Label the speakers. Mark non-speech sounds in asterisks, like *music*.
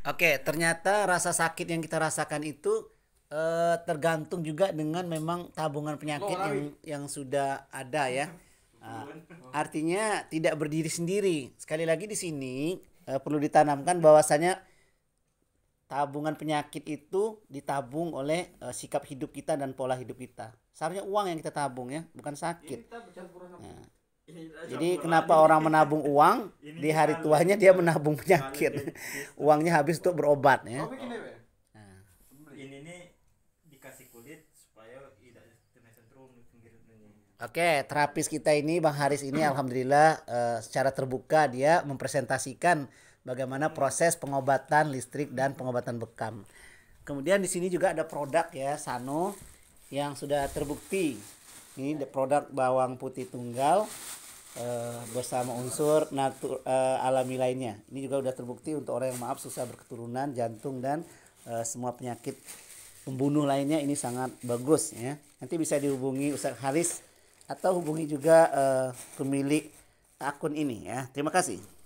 Speaker 1: Oke, ternyata rasa sakit yang kita rasakan itu uh, tergantung juga dengan memang tabungan penyakit yang yang sudah ada ya. Uh, *laughs* artinya tidak berdiri sendiri. Sekali lagi di sini uh, perlu ditanamkan bahwasanya tabungan penyakit itu ditabung oleh uh, sikap hidup kita dan pola hidup kita. Seharusnya uang yang kita tabung ya, bukan sakit. Kita jadi kenapa orang menabung uang di hari tuanya dia menabung penyakit, *laughs* uangnya habis untuk berobat ya. Nah.
Speaker 2: Ini dikasih kulit supaya
Speaker 1: Oke, terapis kita ini Bang Haris ini alhamdulillah eh, secara terbuka dia mempresentasikan bagaimana proses pengobatan listrik dan pengobatan bekam. Kemudian di sini juga ada produk ya Sano yang sudah terbukti ini produk bawang putih tunggal uh, bersama unsur natur, uh, eh, alami lainnya. Ini juga sudah terbukti untuk orang yang maaf susah berketurunan, jantung dan uh, semua penyakit pembunuh lainnya ini sangat bagus ya. Nanti bisa dihubungi Ustadz Haris atau hubungi juga uh, pemilik akun ini ya. Terima kasih.